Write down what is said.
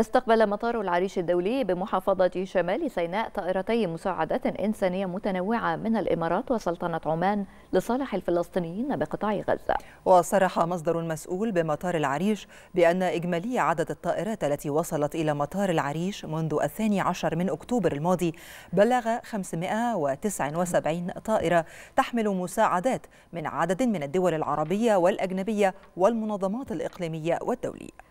استقبل مطار العريش الدولي بمحافظة شمال سيناء طائرتي مساعدة إنسانية متنوعة من الإمارات وسلطنة عمان لصالح الفلسطينيين بقطاع غزة وصرح مصدر مسؤول بمطار العريش بأن إجمالي عدد الطائرات التي وصلت إلى مطار العريش منذ الثاني عشر من أكتوبر الماضي بلغ 579 طائرة تحمل مساعدات من عدد من الدول العربية والأجنبية والمنظمات الإقليمية والدولية